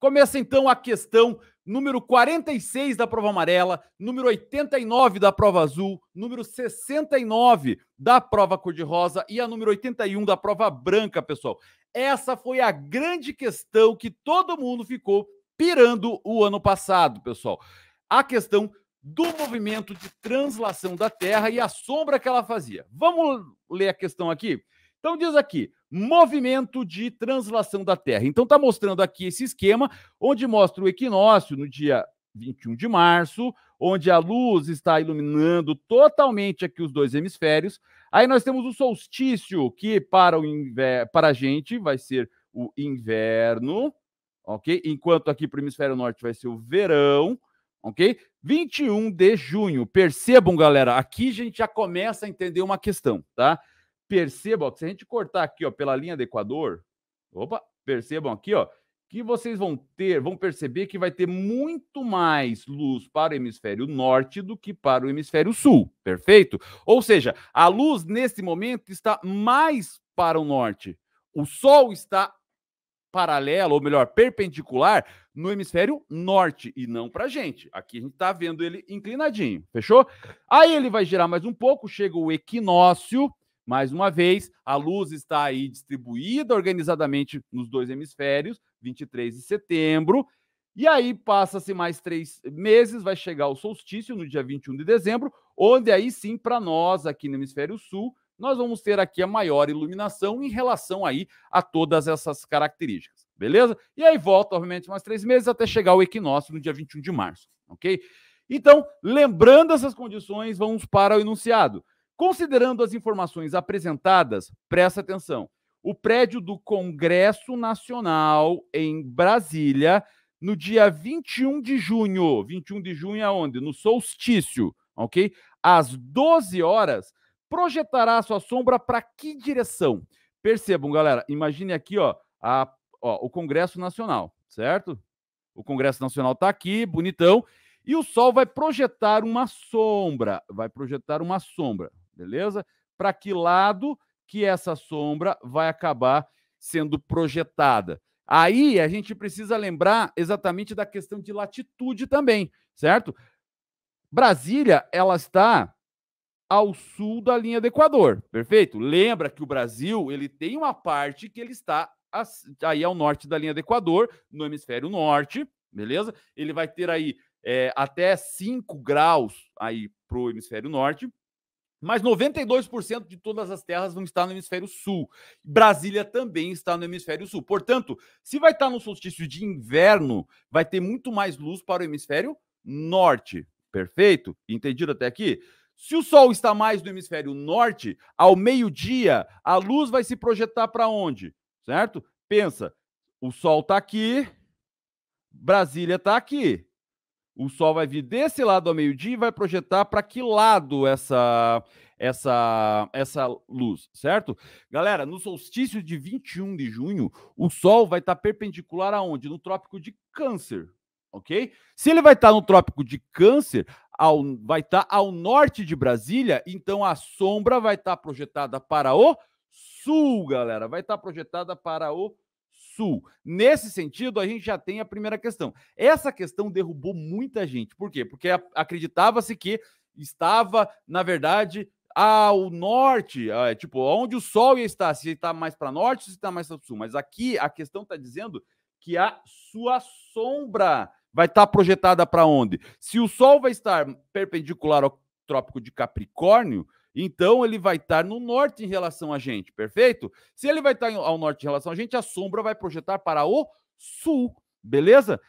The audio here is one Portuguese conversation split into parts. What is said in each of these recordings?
Começa então a questão número 46 da prova amarela, número 89 da prova azul, número 69 da prova cor-de-rosa e a número 81 da prova branca, pessoal. Essa foi a grande questão que todo mundo ficou pirando o ano passado, pessoal. A questão do movimento de translação da Terra e a sombra que ela fazia. Vamos ler a questão aqui? Então diz aqui, movimento de translação da Terra. Então está mostrando aqui esse esquema, onde mostra o equinócio no dia 21 de março, onde a luz está iluminando totalmente aqui os dois hemisférios. Aí nós temos o solstício, que para, o inver para a gente vai ser o inverno, ok? Enquanto aqui para o hemisfério norte vai ser o verão, ok? 21 de junho. Percebam, galera, aqui a gente já começa a entender uma questão, tá? Percebam, ó, se a gente cortar aqui ó, pela linha do Equador, opa, percebam aqui, ó, que vocês vão ter, vão perceber que vai ter muito mais luz para o hemisfério norte do que para o hemisfério sul, perfeito? Ou seja, a luz nesse momento está mais para o norte. O sol está paralelo, ou melhor, perpendicular no hemisfério norte e não para gente. Aqui a gente está vendo ele inclinadinho, fechou? Aí ele vai girar mais um pouco, chega o equinócio, mais uma vez, a luz está aí distribuída organizadamente nos dois hemisférios, 23 de setembro. E aí passa-se mais três meses, vai chegar o solstício no dia 21 de dezembro, onde aí sim, para nós aqui no hemisfério sul, nós vamos ter aqui a maior iluminação em relação aí a todas essas características, beleza? E aí volta, obviamente, mais três meses até chegar o equinócio no dia 21 de março, ok? Então, lembrando essas condições, vamos para o enunciado. Considerando as informações apresentadas, presta atenção. O prédio do Congresso Nacional em Brasília, no dia 21 de junho, 21 de junho aonde? É no solstício, OK? Às 12 horas, projetará sua sombra para que direção? Percebam, galera, imagine aqui, ó, a, ó, o Congresso Nacional, certo? O Congresso Nacional está aqui, bonitão, e o Sol vai projetar uma sombra, vai projetar uma sombra beleza? Para que lado que essa sombra vai acabar sendo projetada? Aí a gente precisa lembrar exatamente da questão de latitude também, certo? Brasília, ela está ao sul da linha do Equador, perfeito? Lembra que o Brasil, ele tem uma parte que ele está aí ao norte da linha do Equador, no hemisfério norte, beleza? Ele vai ter aí é, até 5 graus aí para o hemisfério norte mas 92% de todas as terras vão estar no hemisfério sul. Brasília também está no hemisfério sul. Portanto, se vai estar no solstício de inverno, vai ter muito mais luz para o hemisfério norte. Perfeito? Entendido até aqui? Se o sol está mais no hemisfério norte, ao meio-dia, a luz vai se projetar para onde? Certo? Pensa, o sol está aqui, Brasília está aqui. O Sol vai vir desse lado ao meio-dia e vai projetar para que lado essa essa essa luz, certo? Galera, no solstício de 21 de junho, o Sol vai estar tá perpendicular aonde? No trópico de Câncer, ok? Se ele vai estar tá no trópico de Câncer, ao, vai estar tá ao norte de Brasília, então a sombra vai estar tá projetada para o sul, galera. Vai estar tá projetada para o Sul. Nesse sentido, a gente já tem a primeira questão. Essa questão derrubou muita gente. Por quê? Porque acreditava-se que estava, na verdade, ao norte, eh, tipo, onde o sol ia estar, se está mais para norte, se está mais para sul. Mas aqui a questão está dizendo que a sua sombra vai estar tá projetada para onde? Se o sol vai estar perpendicular ao trópico de Capricórnio, então ele vai estar no norte em relação a gente, perfeito? Se ele vai estar ao norte em relação a gente, a sombra vai projetar para o sul, beleza?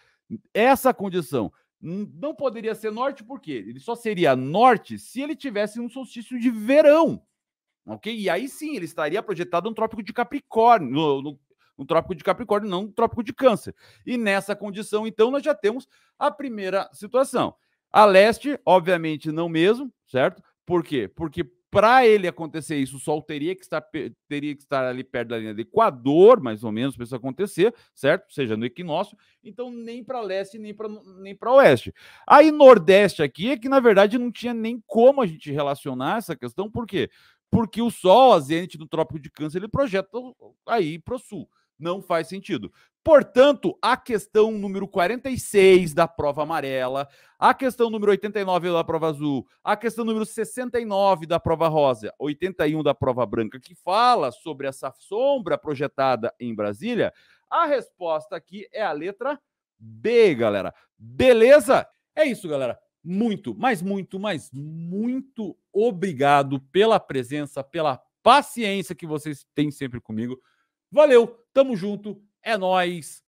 Essa condição não poderia ser norte porque ele só seria norte se ele tivesse um solstício de verão, ok? E aí sim ele estaria projetado no trópico de Capricórnio, no, no, no trópico de Capricórnio, não no trópico de Câncer. E nessa condição, então, nós já temos a primeira situação. A leste, obviamente, não mesmo, certo? Por quê? Porque para ele acontecer isso, o Sol teria que, estar, teria que estar ali perto da linha do Equador, mais ou menos, para isso acontecer, certo? Ou seja, no equinócio. Então, nem para leste, nem para nem oeste. Aí, Nordeste aqui é que, na verdade, não tinha nem como a gente relacionar essa questão, por quê? Porque o Sol, a zênite do Trópico de Câncer, ele projeta aí para o Sul. Não faz sentido. Portanto, a questão número 46 da prova amarela, a questão número 89 da prova azul, a questão número 69 da prova rosa, 81 da prova branca, que fala sobre essa sombra projetada em Brasília, a resposta aqui é a letra B, galera. Beleza? É isso, galera. Muito, mas muito, mas muito obrigado pela presença, pela paciência que vocês têm sempre comigo. Valeu, tamo junto. É nós.